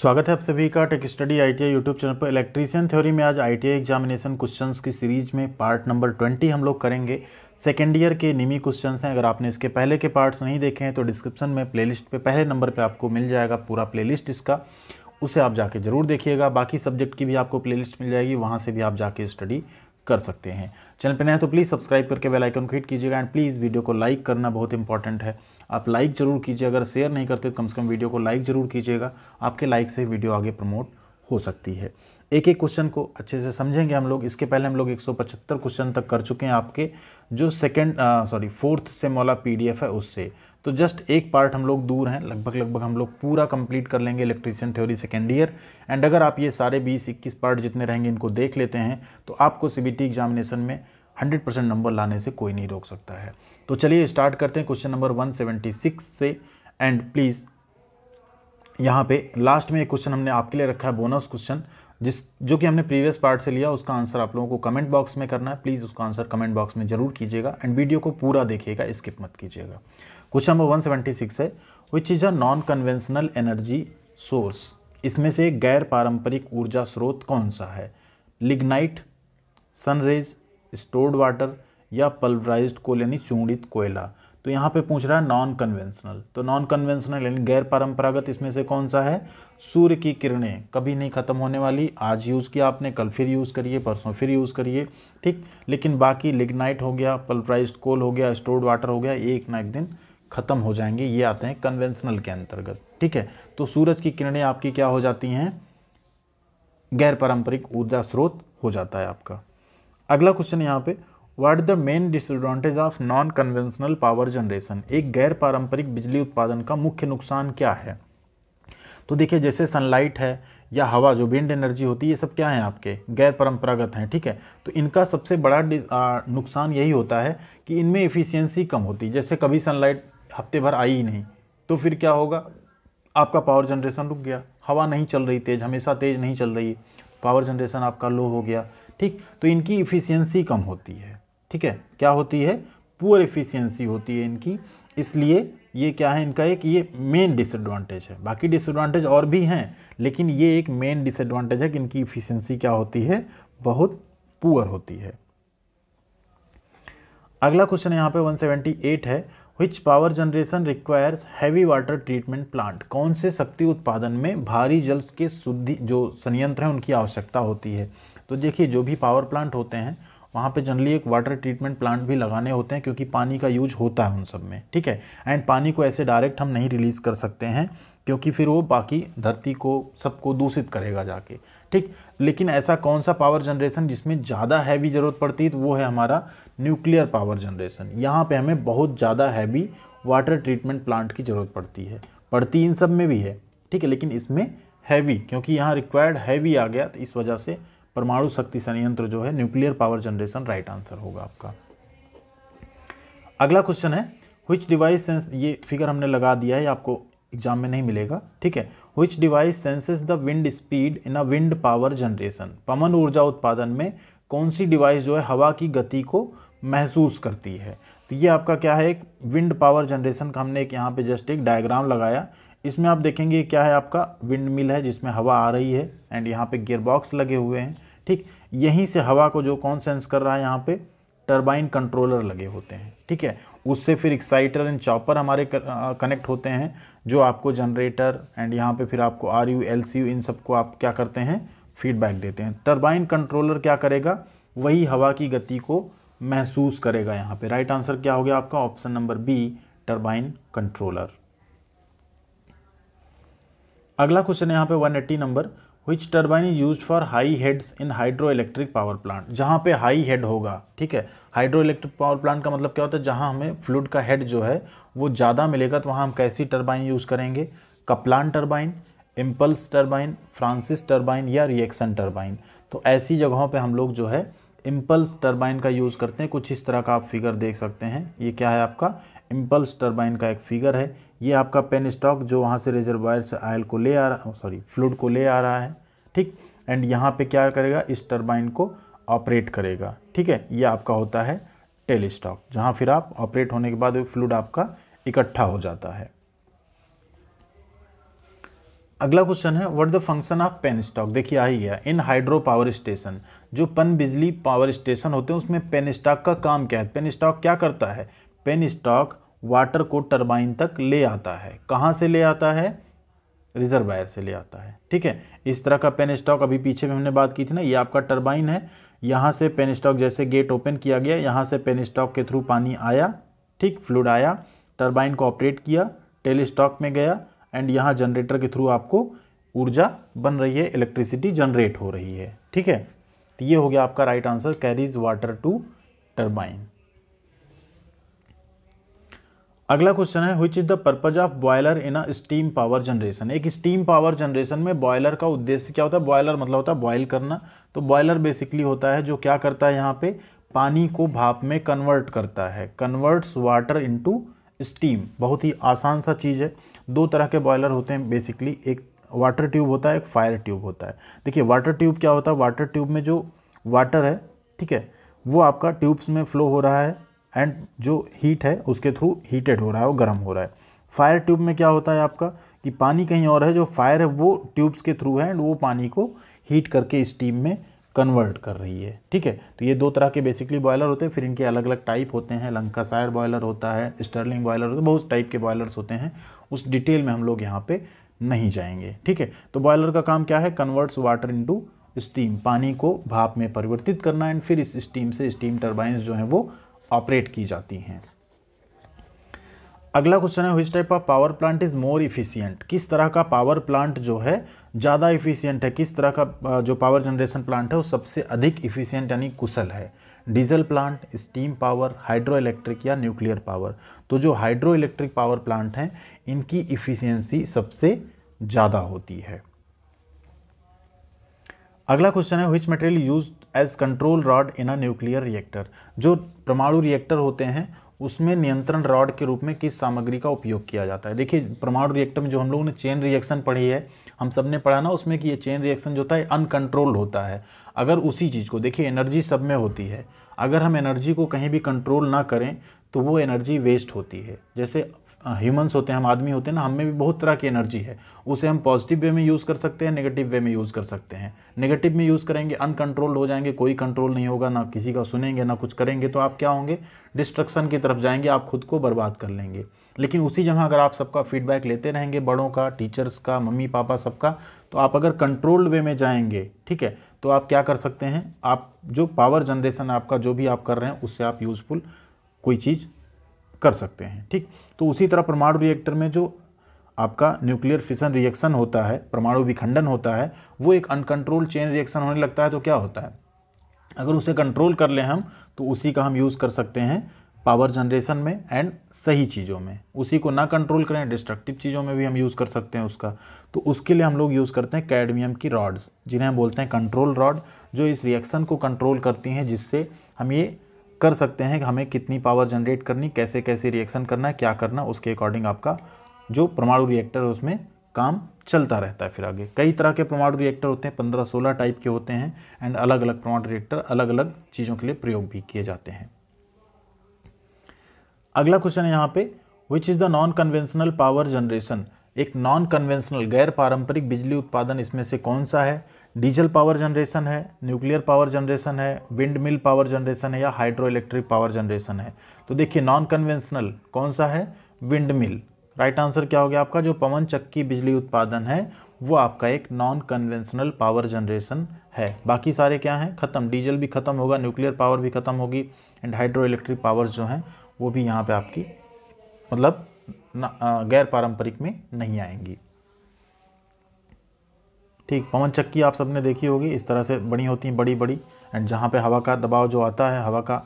स्वागत है आप सभी का tech study ITI YouTube channel पर इलेक्ट्रीशियन थ्योरी में आज आईटीआई एग्जामिनेशन क्वेश्चंस की सीरीज में पार्ट नंबर ट्वेंटी हम लोग करेंगे सेकेंड ईयर के निमी क्वेश्चंस हैं अगर आपने इसके पहले के पार्ट्स नहीं देखे हैं तो डिस्क्रिप्शन में प्लेलिस्ट पे पहले नंबर पे आपको मिल जाएगा पूरा प्ले इसका उसे आप जाके ज़रूर देखिएगा बाकी सब्जेक्ट की भी आपको प्लेलिस्ट मिल जाएगी वहाँ से भी आप जाके स्टडी कर सकते हैं चैनल पर नए तो प्लीज़ सब्सक्राइब करके बेलाइकन को हिट कीजिएगा एंड प्लीज़ वीडियो को लाइक करना बहुत इंपॉर्टेंट है आप लाइक ज़रूर कीजिए अगर शेयर नहीं करते तो कम से कम वीडियो को लाइक ज़रूर कीजिएगा आपके लाइक से वीडियो आगे प्रमोट हो सकती है एक एक क्वेश्चन को अच्छे से समझेंगे हम लोग इसके पहले हम लोग 175 क्वेश्चन तक कर चुके हैं आपके जो सेकेंड सॉरी फोर्थ से मौला पीडीएफ है उससे तो जस्ट एक पार्ट हम लोग दूर हैं लगभग लगभग हम लोग पूरा कंप्लीट कर लेंगे electrician theory second year and अगर आप ये सारे बीस इक्कीस पार्ट जितने रहेंगे इनको देख लेते हैं तो आपको सी एग्जामिनेशन में हंड्रेड परसेंट नंबर लाने से कोई नहीं रोक सकता है तो चलिए स्टार्ट करते हैं क्वेश्चन नंबर 176 से एंड प्लीज़ यहाँ पे लास्ट में एक क्वेश्चन हमने आपके लिए रखा है बोनस क्वेश्चन जिस जो कि हमने प्रीवियस पार्ट से लिया उसका आंसर आप लोगों को कमेंट बॉक्स में करना है प्लीज़ उसका आंसर कमेंट बॉक्स में जरूर कीजिएगा एंड वीडियो को पूरा देखिएगा स्किप मत कीजिएगा क्वेश्चन नंबर वन है which is a non conventional energy source इसमें से गैर पारंपरिक ऊर्जा स्रोत कौन सा है लिग्नाइट सनरेज स्टोर्ड वाटर या पल्वराइज्ड कोयल यानी चूड़ित कोयला तो यहाँ पे पूछ रहा है नॉन कन्वेंशनल तो नॉन कन्वेंशनल यानी गैर परंपरागत इसमें से कौन सा है सूर्य की किरणें कभी नहीं ख़त्म होने वाली आज यूज़ किया आपने कल फिर यूज़ करिए परसों फिर यूज़ करिए ठीक लेकिन बाकी लिग्नाइट हो गया पल्वराइज कोल हो गया स्टोर्ड वाटर हो गया एक ना एक दिन ख़त्म हो जाएंगे ये आते हैं कन्वेंशनल के अंतर्गत ठीक है तो सूरज की किरणें आपकी क्या हो जाती हैं गैर पारंपरिक ऊर्जा स्रोत हो जाता है आपका अगला क्वेश्चन यहाँ पे what the main disadvantage of non conventional power generation एक गैर पारंपरिक बिजली उत्पादन का मुख्य नुकसान क्या है तो देखिए जैसे सनलाइट है या हवा जो विंड एनर्जी होती है ये सब क्या हैं आपके गैर परंपरागत हैं ठीक है तो इनका सबसे बड़ा आ, नुकसान यही होता है कि इनमें एफिशिएंसी कम होती है जैसे कभी सनलाइट हफ्ते भर आई ही नहीं तो फिर क्या होगा आपका पावर जनरेशन रुक गया हवा नहीं चल रही तेज़ हमेशा तेज़ नहीं चल रही पावर जनरेशन आपका लो हो गया ठीक तो इनकी इफ़िशियंसी कम होती है ठीक है क्या होती है पुअर एफिशिएंसी होती है इनकी इसलिए ये क्या है इनका एक ये मेन डिसएडवांटेज है बाकी डिसएडवांटेज और भी हैं लेकिन ये एक मेन डिसएडवांटेज है कि इनकी इफिशियंसी क्या होती है बहुत पुअर होती है अगला क्वेश्चन यहाँ पे 178 है which power generation requires heavy water treatment plant कौन से शक्ति उत्पादन में भारी जल के शुद्धि जो संयंत्र हैं उनकी आवश्यकता होती है तो देखिए जो भी पावर प्लांट होते हैं वहाँ पे जनरली एक वाटर ट्रीटमेंट प्लांट भी लगाने होते हैं क्योंकि पानी का यूज होता है उन सब में ठीक है एंड पानी को ऐसे डायरेक्ट हम नहीं रिलीज़ कर सकते हैं क्योंकि फिर वो बाकी धरती को सबको दूषित करेगा जाके ठीक लेकिन ऐसा कौन सा पावर जनरेशन जिसमें ज़्यादा हैवी ज़रूरत पड़ती है तो वो है हमारा न्यूक्लियर पावर जनरेशन यहाँ पे हमें बहुत ज़्यादा हैवी वाटर ट्रीटमेंट प्लांट की ज़रूरत पड़ती है पड़ती इन सब में भी है ठीक है लेकिन इसमें हैवी क्योंकि यहाँ रिक्वायर्ड हैवी आ गया तो इस वजह से परमाणु शक्ति संयंत्र जो है nuclear power generation right answer होगा आपका अगला क्वेश्चन है विच डिवाइस सेंस ये फिगर हमने लगा दिया है आपको एग्जाम में नहीं मिलेगा ठीक है which device senses the wind speed in a wind power generation पवन ऊर्जा उत्पादन में कौन सी डिवाइस जो है हवा की गति को महसूस करती है तो ये आपका क्या है एक विंड पावर जनरेशन का हमने एक यहाँ पे जस्ट एक डायग्राम लगाया इसमें आप देखेंगे क्या है आपका विंड मिल है जिसमें हवा आ रही है एंड यहाँ पे गियर बॉक्स लगे हुए हैं ठीक यहीं से हवा को जो कौन सेंस कर रहा है यहाँ पे टरबाइन कंट्रोलर लगे होते हैं ठीक है उससे फिर एक्साइटर एंड चॉपर हमारे कनेक्ट होते हैं जो आपको जनरेटर एंड यहाँ पे फिर आपको R U L C U इन सबको आप क्या करते हैं फीडबैक देते हैं टरबाइन कंट्रोलर क्या करेगा वही हवा की गति को महसूस करेगा यहाँ पे राइट आंसर क्या हो गया आपका option number B turbine controller अगला क्वेश्चन है यहाँ पे 180 number which turbine is use for high heads in hydro electric power plant जहाँ पे हाई हेड होगा ठीक है हाइड्रो इलेक्ट्रिक पावर प्लांट का मतलब क्या होता है जहाँ हमें फ्लूड का हेड जो है वो ज़्यादा मिलेगा तो वहाँ हम कैसी टर्बाइन यूज़ करेंगे Kaplan turbine impulse turbine Francis turbine या रिएक्शन टर्बाइन तो ऐसी जगहों पे हम लोग जो है इम्पल्स टर्बाइन का यूज़ करते हैं कुछ इस तरह का आप फिगर देख सकते हैं ये क्या है आपका इम्पल्स टर्बाइन का एक फिगर है ये आपका पेन स्टॉक जो वहाँ से रिजर्वायर से आयल को ले आ रहा सॉरी फ्लूड को ले आ रहा है ठीक एंड यहाँ पे क्या करेगा इस टर्बाइन को ऑपरेट करेगा ठीक है ये आपका होता है टेल स्टॉक जहाँ फिर आप ऑपरेट होने के बाद फ्लूड आपका इकट्ठा हो जाता है अगला क्वेश्चन है what the function of penstock देखिए आ ही गया इन हाइड्रो पावर स्टेशन जो पन बिजली पावर स्टेशन होते हैं उसमें पेन स्टॉक का काम क्या है पेन स्टॉक क्या करता है पेन स्टॉक वाटर को टरबाइन तक ले आता है कहाँ से ले आता है रिजर्वायर से ले आता है ठीक है इस तरह का पेन स्टॉक अभी पीछे में हमने बात की थी ना ये आपका टरबाइन है यहाँ से पेन स्टॉक जैसे गेट ओपन किया गया यहाँ से पेन स्टॉक के थ्रू पानी आया ठीक फ्लूड आया टरबाइन को ऑपरेट किया टेल स्टॉक में गया एंड यहाँ जनरेटर के थ्रू आपको ऊर्जा बन रही है इलेक्ट्रिसिटी जनरेट हो रही है ठीक है तो ये हो गया आपका right answer carries water to turbine अगला क्वेश्चन है which is the purpose of boiler in a steam power generation एक स्टीम पावर जनरेशन में बॉयलर का उद्देश्य क्या होता है बॉयलर मतलब होता है बॉयल करना तो बॉयलर बेसिकली होता है जो क्या करता है यहाँ पे पानी को भाप में कन्वर्ट करता है कन्वर्ट्स वाटर इनटू स्टीम बहुत ही आसान सा चीज़ है दो तरह के बॉयलर होते हैं बेसिकली एक वाटर ट्यूब होता है एक फायर ट्यूब होता है देखिए वाटर ट्यूब क्या होता है वाटर ट्यूब में जो वाटर है ठीक है वो आपका ट्यूब्स में फ्लो हो रहा है एंड जो हीट है उसके थ्रू हीटेड हो रहा है वो गर्म हो रहा है फायर ट्यूब में क्या होता है आपका कि पानी कहीं और है जो फायर है वो ट्यूब्स के थ्रू है एंड वो पानी को हीट करके स्टीम में कन्वर्ट कर रही है ठीक है तो ये दो तरह के बेसिकली बॉयलर होते हैं फिर इनके अलग अलग टाइप होते हैं लंका सायर बॉयलर होता है स्टर्लिंग बॉयलर होता है बहुत टाइप के बॉयलर्स होते हैं उस डिटेल में हम लोग यहाँ पे नहीं जाएंगे ठीक है तो बॉयलर का काम क्या है कन्वर्ट्स वाटर इंटू स्टीम पानी को भाप में परिवर्तित करना एंड फिर इस स्टीम से स्टीम टर्बाइंस जो हैं वो ऑपरेट की जाती हैं अगला क्वेश्चन है which type of power plant is more efficient किस तरह का पावर प्लांट जो है ज़्यादा इफ़िशियंट है किस तरह का जो पावर जनरेशन प्लांट है वो सबसे अधिक इफ़िशियंट यानी कुशल है diesel plant steam power hydro electric या न्यूक्लियर पावर तो जो हाइड्रो इलेक्ट्रिक पावर प्लांट हैं इनकी इफ़िशियंसी सबसे ज़्यादा होती है अगला क्वेश्चन है which material use as control rod in a nuclear reactor जो परमाणु रिएक्टर होते हैं उसमें नियंत्रण रॉड के रूप में किस सामग्री का उपयोग किया जाता है देखिए परमाणु रिएक्टर में जो हम लोगों ने चेन रिएक्शन पढ़ी है हम सब ने पढ़ा ना उसमें कि ये चेन रिएक्शन जो होता है अनकंट्रोल्ड होता है अगर उसी चीज़ को देखिए एनर्जी सब में होती है अगर हम एनर्जी को कहीं भी कंट्रोल ना करें तो वो एनर्जी वेस्ट होती है जैसे ह्यूमंस होते हैं हम आदमी होते हैं ना हम में भी बहुत तरह की एनर्जी है उसे हम पॉजिटिव वे में यूज़ कर सकते हैं नेगेटिव वे में यूज़ कर सकते हैं नेगेटिव में यूज़ करेंगे अनकंट्रोल्ड हो जाएंगे कोई कंट्रोल नहीं होगा ना किसी का सुनेंगे ना कुछ करेंगे तो आप क्या होंगे डिस्ट्रक्शन की तरफ जाएंगे आप खुद को बर्बाद कर लेंगे लेकिन उसी जगह अगर आप सबका फीडबैक लेते रहेंगे बड़ों का टीचर्स का मम्मी पापा सबका तो आप अगर कंट्रोल्ड वे में जाएंगे ठीक है तो आप क्या कर सकते हैं आप जो पावर जनरेशन आपका जो भी आप कर रहे हैं उससे आप यूज़फुल कोई चीज़ कर सकते हैं ठीक तो उसी तरह परमाणु रिएक्टर में जो आपका न्यूक्लियर फिशन रिएक्शन होता है परमाणु विखंडन होता है वो एक अनकंट्रोल चेन रिएक्शन होने लगता है तो क्या होता है अगर उसे कंट्रोल कर लें हम तो उसी का हम यूज़ कर सकते हैं पावर जनरेशन में एंड सही चीज़ों में उसी को ना कंट्रोल करें डिस्ट्रक्टिव चीज़ों में भी हम यूज़ कर सकते हैं उसका तो उसके लिए हम लोग यूज़ करते हैं कैडमियम की रॉड्स जिन्हें हम बोलते हैं कंट्रोल रॉड जो इस रिएक्शन को कंट्रोल करती हैं जिससे हम ये कर सकते हैं कि हमें कितनी पावर जनरेट करनी कैसे कैसे रिएक्शन करना है क्या करना उसके अकॉर्डिंग आपका जो परमाणु रिएक्टर है उसमें काम चलता रहता है फिर आगे कई तरह के परमाणु रिएक्टर होते हैं पंद्रह सोलह टाइप के होते हैं एंड अलग अलग परमाणु रिएक्टर अलग अलग चीज़ों के लिए प्रयोग भी किए जाते हैं अगला क्वेश्चन है यहाँ पे which is the non conventional power generation एक नॉन कन्वेंशनल गैर पारंपरिक बिजली उत्पादन इसमें से कौन सा है डीजल पावर जनरेशन है न्यूक्लियर पावर जनरेशन है विंड मिल पावर जनरेशन है या हाइड्रो इलेक्ट्रिक पावर जनरेशन है तो देखिए नॉन कन्वेंशनल कौन सा है विंड मिल राइट आंसर क्या हो गया आपका जो पवन चक्की बिजली उत्पादन है वो आपका एक नॉन कन्वेंशनल पावर जनरेशन है बाकी सारे क्या हैं ख़त्म डीजल भी ख़त्म होगा न्यूक्लियर पावर भी ख़त्म होगी एंड हाइड्रो इलेक्ट्रिक पावर जो हैं वो भी यहाँ पे आपकी मतलब गैर पारंपरिक में नहीं आएंगी ठीक पवन चक्की आप सबने देखी होगी इस तरह से बनी होती हैं बड़ी बड़ी एंड जहाँ पे हवा का दबाव जो आता है हवा का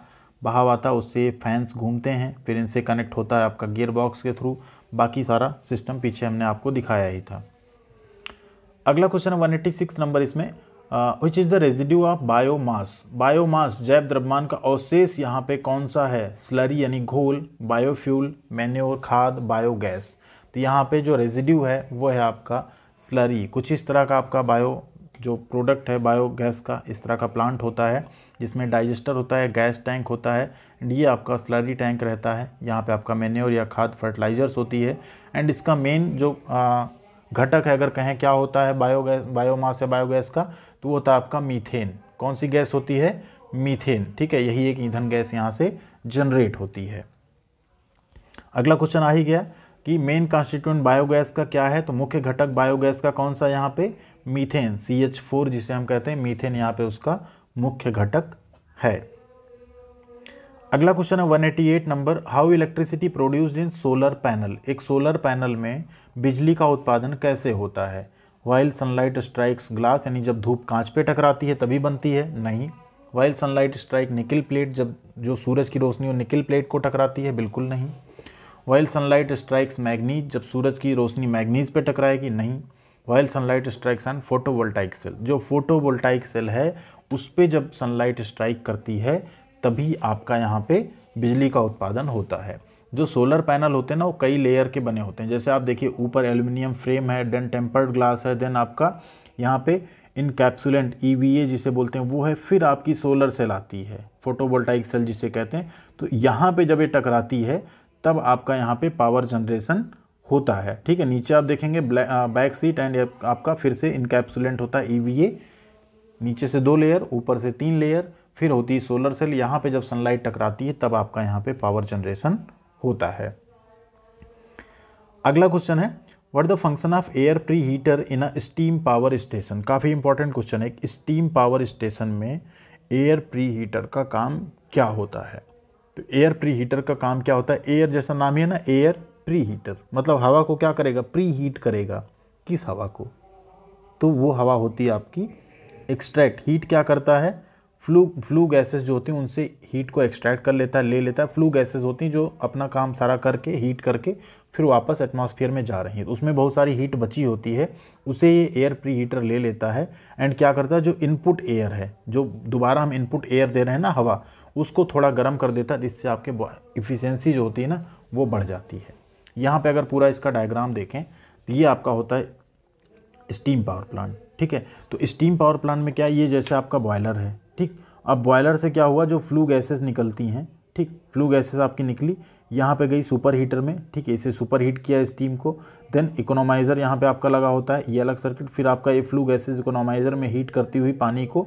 बहाव आता है उससे फैंस घूमते हैं फिर इनसे कनेक्ट होता है आपका गियर बॉक्स के थ्रू बाकी सारा सिस्टम पीछे हमने आपको दिखाया ही था अगला क्वेश्चन है वन नंबर इसमें which is the residue of biomass biomass जैव द्रव्यमान का अवशेष यहाँ पे कौन सा है स्लरी यानी घोल बायोफ्यूल मैन्योर खाद बायोगैस तो यहाँ पे जो रेजिड्यू है वो है आपका स्लरी कुछ इस तरह का आपका बायो जो प्रोडक्ट है बायो गैस का इस तरह का प्लांट होता है जिसमें डाइजेस्टर होता है गैस टैंक होता है एंड ये आपका स्लरी टैंक रहता है यहाँ पे आपका मेन्योर या खाद फर्टिलाइजर्स होती है एंड इसका मेन जो घटक है अगर कहें क्या होता है बायोगैस बायोमास या बायोगैस का तो वो होता है आपका मीथेन कौन सी गैस होती है मीथेन ठीक है यही एक ईंधन गैस यहाँ से जनरेट होती है अगला क्वेश्चन आ ही गया कि मेन कॉन्स्टिट्यूंट बायोगैस का क्या है तो मुख्य घटक बायोगैस का कौन सा यहाँ पे मीथेन सी एच फोर जिसे हम कहते हैं मीथेन यहाँ पे उसका मुख्य घटक है अगला क्वेश्चन है 188 number how electricity produced in solar panel एक सोलर पैनल में बिजली का उत्पादन कैसे होता है वाइल्ड सनलाइट स्ट्राइक्स ग्लास यानी जब धूप कांच पे टकराती है तभी बनती है नहीं while sunlight strike nickel plate जब जो सूरज की रोशनी हो निकिल प्लेट को टकराती है बिल्कुल नहीं वाइल सनलाइट स्ट्राइक्स मैग्नीज जब सूरज की रोशनी मैग्नीज पे टकराएगी नहीं while sunlight strikes and photovoltaic cell जो फोटोवोल्टाइक सेल है उस पर जब सनलाइट स्ट्राइक करती है तभी आपका यहाँ पे बिजली का उत्पादन होता है जो सोलर पैनल होते हैं ना वो कई लेयर के बने होते हैं जैसे आप देखिए ऊपर एल्यूमिनियम फ्रेम है देन टेम्पर्ड ग्लास है देन आपका यहाँ पे इनकैप्सुलेंट ई e जिसे बोलते हैं वो है फिर आपकी सोलर सेल आती है फोटोवोल्टाइक सेल जिसे कहते हैं तो यहाँ पे जब ये टकराती है तब आपका यहाँ पे पावर जनरेशन होता है ठीक है नीचे आप देखेंगे बैक सीट एंड आपका फिर से इनकैप्सुलेंट होता है ई e नीचे से दो लेयर ऊपर से तीन लेयर फिर होती है सोलर सेल यहाँ पे जब सनलाइट टकराती है तब आपका यहाँ पे पावर जनरेशन होता है अगला क्वेश्चन है what the function of air preheater in a steam power station काफ़ी इंपॉर्टेंट क्वेश्चन है स्टीम पावर स्टेशन में एयर प्री हीटर का काम क्या होता है तो एयर प्री हीटर का काम क्या होता है एयर जैसा नाम ही है ना एयर प्री हीटर मतलब हवा को क्या करेगा प्री हीट करेगा किस हवा को तो वो हवा होती है आपकी एक्सट्रैक्ट हीट क्या करता है फ्लू फ्लू गैसेस जो होती हैं उनसे हीट को एक्सट्रैक्ट कर लेता है ले लेता है फ्लू गैसेस होती हैं जो अपना काम सारा करके हीट करके फिर वापस एटमॉस्फेयर में जा रही हैं तो उसमें बहुत सारी हीट बची होती है उसे ये एयर प्री हीटर ले लेता है एंड क्या करता है जो इनपुट एयर है जो दोबारा हम इनपुट एयर दे रहे हैं ना हवा उसको थोड़ा गर्म कर देता है जिससे आपके इफ़िशेंसी जो होती है ना वो बढ़ जाती है यहाँ पे अगर पूरा इसका डायग्राम देखें तो ये आपका होता है स्टीम पावर प्लांट ठीक है तो स्टीम पावर प्लांट में क्या ये जैसे आपका बॉयलर है ठीक अब बॉयलर से क्या हुआ जो फ्लू गैसेस निकलती हैं ठीक फ्लू गैसेस आपकी निकली यहाँ पे गई सुपर हीटर में ठीक है इसे सुपर हीट किया स्टीम को देन इकोनोमाइज़र यहाँ पे आपका लगा होता है ये अलग सर्किट फिर आपका ये फ्लू गैसेस इकोनोमाइज़र में हीट करती हुई पानी को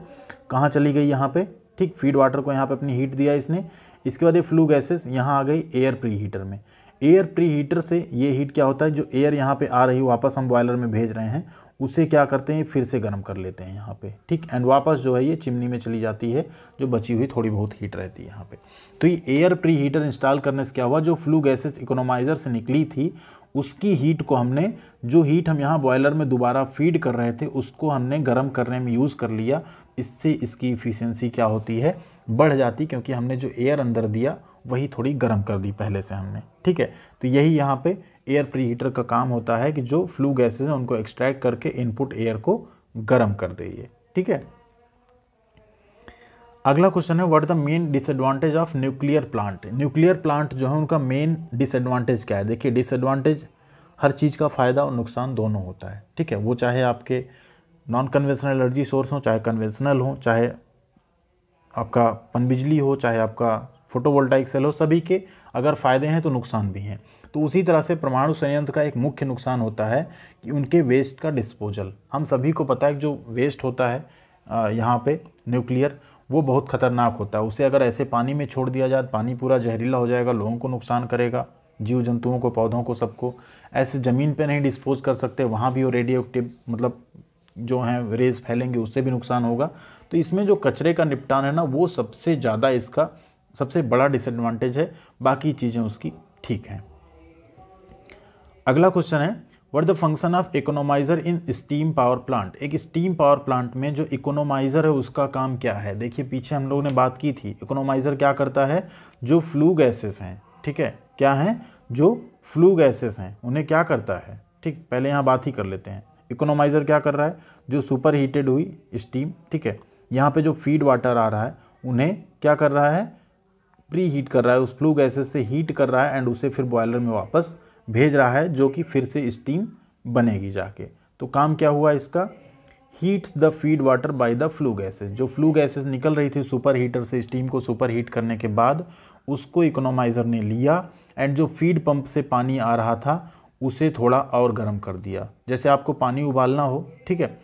कहाँ चली गई यहाँ पे ठीक फीड वाटर को यहाँ पे अपनी हीट दिया इसने इसके बाद ये फ्लू गैसेस यहाँ आ गई एयर प्री हीटर में एयर प्री हीटर से ये हीट क्या होता है जो एयर यहाँ पे आ रही वापस हम बॉयलर में भेज रहे हैं उसे क्या करते हैं फिर से गर्म कर लेते हैं यहाँ पे ठीक एंड वापस जो है ये चिमनी में चली जाती है जो बची हुई थोड़ी बहुत हीट रहती है यहाँ पे तो ये एयर प्री हीटर इंस्टॉल करने से क्या हुआ जो फ्लू गैसेस इकोनोमाइज़र से निकली थी उसकी हीट को हमने जो हीट हम यहाँ बॉयलर में दोबारा फीड कर रहे थे उसको हमने गर्म करने में यूज़ कर लिया इससे इसकी इफ़िशेंसी क्या होती है बढ़ जाती क्योंकि हमने जो एयर अंदर दिया वही थोड़ी गर्म कर दी पहले से हमने ठीक है तो यही यहाँ पे एयर प्री हीटर का काम होता है कि जो फ्लू गैसेज हैं उनको एक्सट्रैक्ट करके इनपुट एयर को गर्म कर दे ये ठीक है अगला क्वेश्चन है what the main disadvantage of nuclear plant nuclear plant जो है उनका मेन डिसएडवांटेज क्या है देखिए डिसएडवांटेज हर चीज़ का फ़ायदा और नुकसान दोनों होता है ठीक है वो चाहे आपके नॉन कन्वेंशनल एनर्जी सोर्स हो चाहे कन्वेंशनल हो चाहे आपका पनबिजली हो चाहे आपका फोटोवोल्टाइक सेल हो सभी के अगर फ़ायदे हैं तो नुकसान भी हैं तो उसी तरह से परमाणु संयंत्र का एक मुख्य नुकसान होता है कि उनके वेस्ट का डिस्पोजल हम सभी को पता है कि जो वेस्ट होता है यहाँ पे न्यूक्लियर वो बहुत खतरनाक होता है उसे अगर ऐसे पानी में छोड़ दिया जाए पानी पूरा जहरीला हो जाएगा लोगों को नुकसान करेगा जीव जंतुओं को पौधों को सबको ऐसे ज़मीन पर नहीं डिस्पोज कर सकते वहाँ भी वो रेडियो एक्टिव मतलब जो हैं रेज फैलेंगे उससे भी नुकसान होगा तो इसमें जो कचरे का निपटान है ना वो सबसे ज़्यादा इसका सबसे बड़ा डिसएडवांटेज है बाकी चीज़ें उसकी ठीक हैं अगला क्वेश्चन है what the function of economiser in steam power plant एक स्टीम पावर प्लांट में जो इकोनोमाइज़र है उसका काम क्या है देखिए पीछे हम लोगों ने बात की थी इकोनोमाइज़र क्या करता है जो फ्लू गैसेस हैं ठीक है क्या हैं जो फ्लू गैसेस हैं उन्हें क्या करता है ठीक पहले यहाँ बात ही कर लेते हैं इकोनोमाइज़र क्या कर रहा है जो सुपर हीटेड हुई स्टीम ठीक है यहाँ पे जो फीड वाटर आ रहा है उन्हें क्या कर रहा है प्री हीट कर रहा है उस फ्लू गैसेस से हीट कर रहा है एंड उसे फिर बॉयलर में वापस भेज रहा है जो कि फिर से स्टीम बनेगी जाके तो काम क्या हुआ इसका heats the feed water by the flue gases जो फ्लू गैसेस निकल रही थी सुपर हीटर से स्टीम को सुपर हीट करने के बाद उसको इकोनोमाइज़र ने लिया एंड जो फीड पंप से पानी आ रहा था उसे थोड़ा और गर्म कर दिया जैसे आपको पानी उबालना हो ठीक है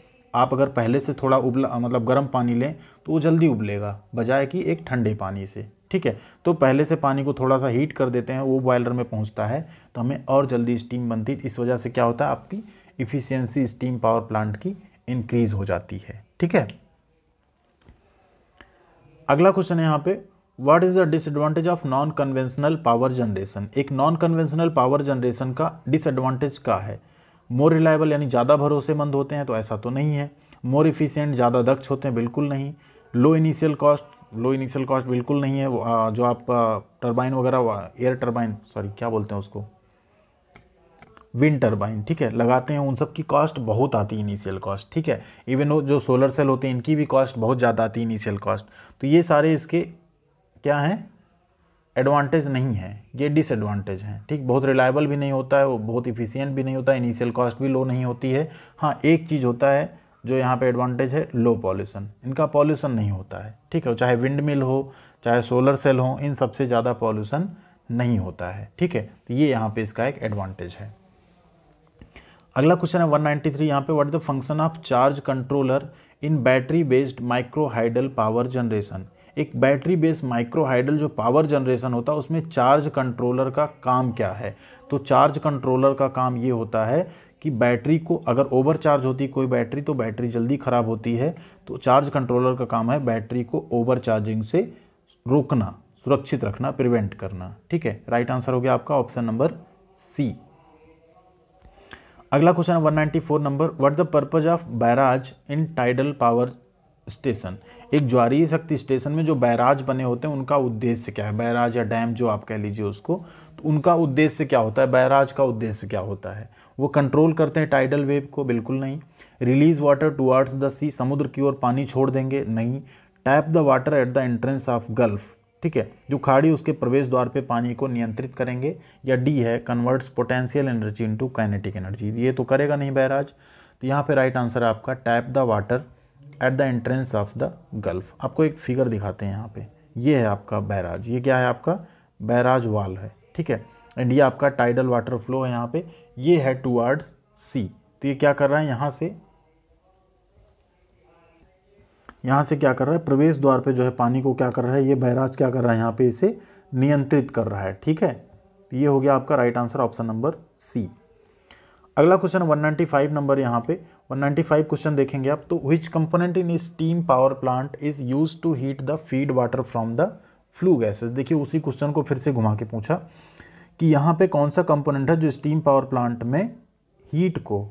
आप अगर पहले से थोड़ा उबला मतलब गर्म पानी लें तो वो जल्दी उबलेगा बजाय कि एक ठंडे पानी से ठीक है तो पहले से पानी को थोड़ा सा हीट कर देते हैं वो बॉयलर में पहुंचता है तो हमें और जल्दी स्टीम बनती है इस वजह से क्या होता है आपकी इफ़िशियंसी स्टीम पावर प्लांट की इंक्रीज़ हो जाती है ठीक है अगला क्वेश्चन है यहाँ पे what is the disadvantage of non conventional power generation एक नॉन कन्वेंशनल पावर जनरेशन का डिसएडवांटेज क्या है मोर रिलायबल यानी ज़्यादा भरोसेमंद होते हैं तो ऐसा तो नहीं है मोर इफिशियंट ज़्यादा दक्ष होते हैं बिल्कुल नहीं low initial cost low initial cost बिल्कुल नहीं है जो आप टरबाइन वगैरह एयर टरबाइन सॉरी क्या बोलते हैं उसको विंड टरबाइन ठीक है लगाते हैं उन सब की कॉस्ट बहुत आती है इनिशियल कॉस्ट ठीक है इवन जो सोलर सेल होते हैं इनकी भी कॉस्ट बहुत ज़्यादा आती है इनिशियल कॉस्ट तो ये सारे इसके क्या हैं एडवांटेज नहीं है ये डिसएडवांटेज हैं ठीक बहुत रिलायबल भी नहीं होता है वो बहुत इफ़िशियंट भी नहीं होता इनिशियल कॉस्ट भी लो नहीं होती है हाँ एक चीज़ होता है जो यहाँ पे एडवांटेज है लो पॉल्यूशन इनका पॉल्यूशन नहीं होता है ठीक है चाहे विंड मिल हो चाहे सोलर सेल हो इन सबसे ज़्यादा पॉल्यूशन नहीं होता है ठीक है तो ये यहाँ पे इसका एक एडवांटेज है अगला क्वेश्चन है 193 नाइन्टी थ्री यहाँ पर what the function of charge controller in battery based micro hydel power generation एक बैटरी बेस्ड माइक्रोहाइडल जो पावर जनरेशन होता है उसमें चार्ज कंट्रोलर का काम क्या है तो चार्ज कंट्रोलर का काम ये होता है कि बैटरी को अगर ओवर चार्ज होती कोई बैटरी तो बैटरी जल्दी ख़राब होती है तो चार्ज कंट्रोलर का काम है बैटरी को ओवर चार्जिंग से रोकना सुरक्षित रखना प्रिवेंट करना ठीक है राइट आंसर हो गया आपका ऑप्शन नंबर सी अगला क्वेश्चन है 194 number what the purpose of barrage in tidal power station एक ज्वारीय शक्ति स्टेशन में जो बैराज बने होते हैं उनका उद्देश्य क्या है बैराज या डैम जो आप कह लीजिए उसको उनका उद्देश्य क्या होता है बैराज का उद्देश्य क्या होता है वो कंट्रोल करते हैं टाइडल वेव को बिल्कुल नहीं release water towards the sea समुद्र की ओर पानी छोड़ देंगे नहीं tap the water at the entrance of gulf ठीक है जो खाड़ी उसके प्रवेश द्वार पे पानी को नियंत्रित करेंगे या डी है converts potential energy into kinetic energy ये तो करेगा नहीं बैराज तो यहाँ पे राइट आंसर है आपका tap the water at the entrance of the gulf आपको एक फिगर दिखाते हैं यहाँ पे ये है आपका बैराज ये क्या है आपका बैराज वाल है ठीक है एंड ये आपका टाइडल वाटर फ्लो है यहाँ पे ये है टूवर्ड्स सी तो ये क्या कर रहा है यहाँ से यहाँ से क्या कर रहा है प्रवेश द्वार पे जो है पानी को क्या कर रहा है ये बहराज क्या कर रहा है यहाँ पे इसे नियंत्रित कर रहा है ठीक है तो ये हो गया आपका right answer option number C अगला क्वेश्चन 195 नंबर यहाँ पे 195 क्वेश्चन देखेंगे आप तो which component in steam power plant is use to heat the feed water from the flue gases देखिए उसी क्वेश्चन को फिर से घुमा के पूछा कि यहाँ पे कौन सा कंपोनेंट है जो स्टीम पावर प्लांट में हीट को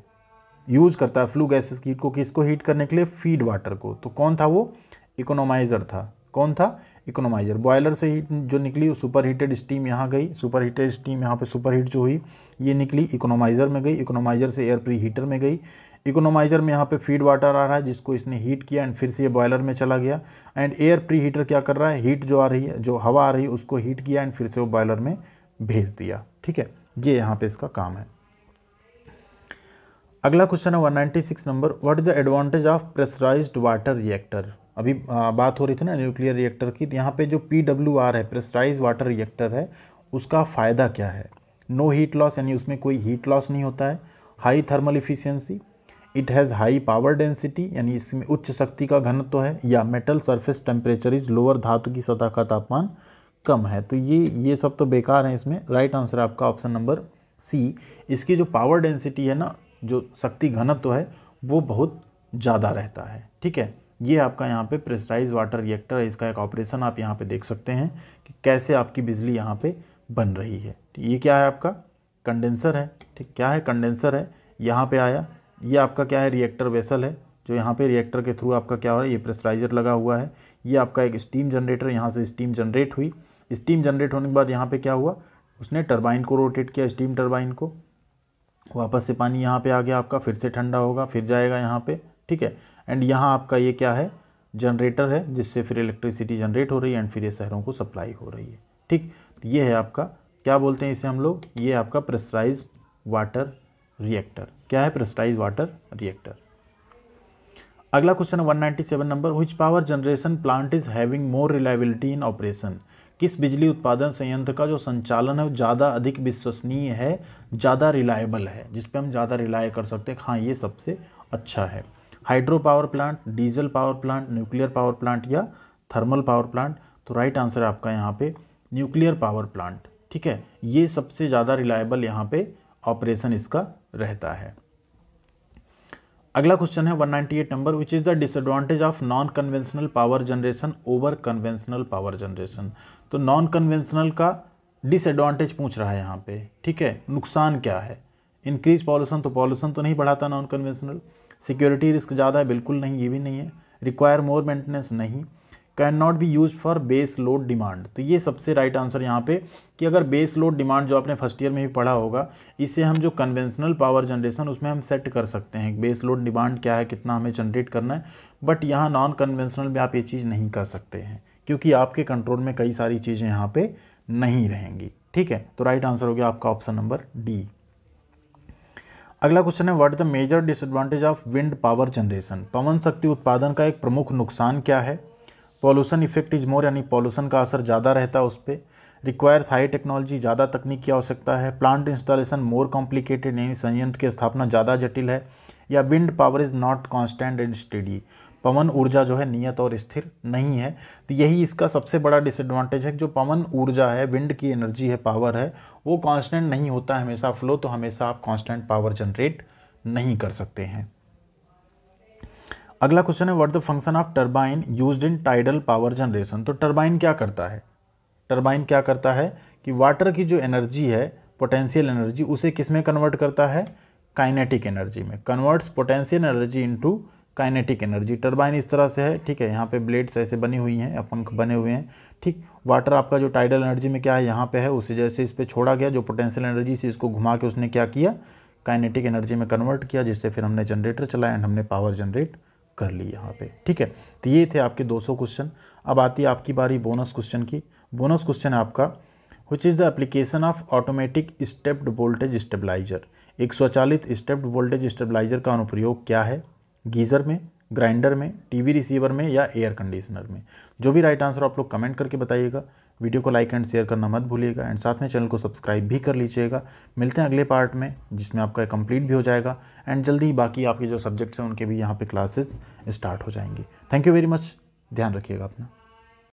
यूज करता है फ्लू गैसेस की हीट को किसको हीट करने के लिए फीड वाटर को तो कौन था वो इकोनोमाइज़र था कौन था इकोनोमाइज़र बॉयलर से हीट जो निकली वो सुपर हीटेड स्टीम यहाँ गई सुपर हीटेड स्टीम यहाँ पे सुपर हीट जो हुई ये निकली इकोनोमाइज़र में गई इकोनोमाइज़र से एयर प्री हीटर में गई इकोनोमाइज़र में यहाँ पे फीड वाटर आ रहा है जिसको इसने हीट किया एंड फिर से ये बॉयलर में चला गया एंड एयर प्री हीटर क्या कर रहा है हीट जो आ रही है जो हवा आ रही है उसको हीट किया एंड फिर से वो बॉयलर में भेज दिया ठीक है ये यहाँ पर इसका काम है अगला क्वेश्चन है one number what is the advantage of pressurise water reactor अभी बात हो रही थी ना न्यूक्लियर रिएक्टर की तो यहाँ पे जो पी डब्ल्यू आर है प्रेसराइज वाटर रिएक्टर है उसका फ़ायदा क्या है नो हीट लॉस यानी उसमें कोई हीट लॉस नहीं होता है high thermal efficiency it has high power density यानी इसमें उच्च शक्ति का घनत्व तो है या metal surface temperature is lower धातु की सतह का तापमान कम है तो ये ये सब तो बेकार है इसमें राइट आंसर आपका ऑप्शन नंबर सी इसकी जो पावर डेंसिटी है ना जो शक्ति घनत्व तो है वो बहुत ज़्यादा रहता है ठीक है ये आपका यहाँ पे प्रेसराइज वाटर रिएक्टर इसका एक ऑपरेशन आप यहाँ पे देख सकते हैं कि कैसे आपकी बिजली यहाँ पे बन रही है ये क्या है आपका कंडेंसर है ठीक क्या है कंडेंसर है यहाँ पे आया ये आपका क्या है रिएक्टर वेसल है जो यहाँ पे रिएक्टर के थ्रू आपका क्या हो रहा है ये प्रेशराइजर लगा हुआ है ये आपका एक स्टीम जनरेटर यहाँ से स्टीम जनरेट हुई स्टीम जनरेट होने के बाद यहाँ पे क्या हुआ उसने टरबाइन को रोटेट किया स्टीम टरबाइन को वापस से पानी यहाँ पे आ गया आपका फिर से ठंडा होगा फिर जाएगा यहाँ पे ठीक है एंड यहाँ आपका ये क्या है जनरेटर है जिससे फिर इलेक्ट्रिसिटी जनरेट हो रही है एंड फिर ये शहरों को सप्लाई हो रही है ठीक ये है आपका क्या बोलते हैं इसे हम लोग ये आपका प्रेसराइज वाटर रिएक्टर क्या है प्रेस्टाइज वाटर रिएक्टर अगला क्वेश्चन है 197 number which power generation plant is having more reliability in operation किस बिजली उत्पादन संयंत्र का जो संचालन है वो ज़्यादा अधिक विश्वसनीय है ज़्यादा रिलायबल है जिस पर हम ज़्यादा रिलाय कर सकते हैं हाँ ये सबसे अच्छा है hydro power plant diesel power plant nuclear power plant या थर्मल पावर प्लांट तो राइट आंसर है आपका यहाँ पे न्यूक्लियर पावर प्लांट ठीक है ये सबसे ज़्यादा रिलायबल यहाँ पे ऑपरेशन इसका रहता है अगला क्वेश्चन है 198 number which is the disadvantage of non conventional power generation over conventional power generation तो नॉन कन्वेंशनल का डिसएडवांटेज पूछ रहा है यहाँ पे ठीक है नुकसान क्या है इंक्रीज पॉल्यूशन तो पॉल्यूशन तो नहीं बढ़ाता नॉन कन्वेंशनल सिक्योरिटी रिस्क ज़्यादा है बिल्कुल नहीं ये भी नहीं है रिक्वायर मोर मेंटेनेंस नहीं can not be use for base load demand तो ये सबसे राइट आंसर यहाँ पे कि अगर बेस लोड डिमांड जो आपने फर्स्ट ईयर में भी पढ़ा होगा इसे हम जो कन्वेंशनल पावर जनरेशन उसमें हम सेट कर सकते हैं बेस लोड डिमांड क्या है कितना हमें जनरेट करना है बट यहाँ नॉन कन्वेंशनल में आप ये चीज़ नहीं कर सकते हैं क्योंकि आपके कंट्रोल में कई सारी चीज़ें यहाँ पर नहीं रहेंगी ठीक है तो राइट आंसर हो गया आपका ऑप्शन नंबर डी अगला क्वेश्चन है what the major disadvantage of wind power generation पवन शक्ति उत्पादन का एक प्रमुख नुकसान क्या है पॉल्यूशन इफेक्ट इज मोर यानी पॉल्यूशन का असर ज़्यादा रहता है उस पर रिक्वायर्स हाई टेक्नोलॉजी ज़्यादा तकनीक की आवश्यकता है प्लांट इंस्टॉलेशन मोर कॉम्प्लिकेटेड यानी संयंत्र की स्थापना ज़्यादा जटिल है या wind power is not constant and steady पवन ऊर्जा जो है नियत और स्थिर नहीं है तो यही इसका सबसे बड़ा डिसएडवांटेज है जो पवन ऊर्जा है विंड की एनर्जी है पावर है वो कांस्टेंट नहीं होता है हमेशा फ्लो तो हमेशा आप कांस्टेंट पावर जनरेट नहीं कर सकते हैं अगला क्वेश्चन है what the function of turbine used in tidal power generation तो टर्बाइन क्या करता है टर्बाइन क्या करता है कि वाटर की जो एनर्जी है पोटेंशियल एनर्जी उसे किस में कन्वर्ट करता है काइनेटिक एनर्जी में converts potential energy into kinetic energy turbine इस तरह से है ठीक है यहाँ पे ब्लेड्स ऐसे बनी हुई हैं पंख बने हुए हैं ठीक वाटर आपका जो टाइडल एनर्जी में क्या है यहाँ पे है उसे जैसे इस पर छोड़ा गया जो पोटेंशियल एनर्जी से इसको घुमा के उसने क्या किया काइनेटिक एनर्जी में कन्वर्ट किया जिससे फिर हमने जनरेटर चलाया एंड हमने पावर जनरेट कर ली यहाँ पे ठीक है तो ये थे आपके 200 क्वेश्चन अब आती है आपकी बारी बोनस क्वेश्चन की बोनस क्वेश्चन है आपका which is the application of automatic stepped voltage stabiliser एक स्वचालित स्टेप्ड वोल्टेज स्टेबलाइजर का अनुप्रयोग क्या है गीज़र में ग्राइंडर में टीवी रिसीवर में या एयर कंडीशनर में जो भी राइट आंसर आप लोग कमेंट करके बताइएगा वीडियो को लाइक एंड शेयर करना मत भूलिएगा एंड साथ में चैनल को सब्सक्राइब भी कर लीजिएगा मिलते हैं अगले पार्ट में जिसमें आपका कंप्लीट भी हो जाएगा एंड जल्दी ही बाकी आपके जो सब्जेक्ट्स हैं उनके भी यहाँ पे क्लासेस स्टार्ट हो जाएंगे थैंक यू वेरी मच ध्यान रखिएगा अपना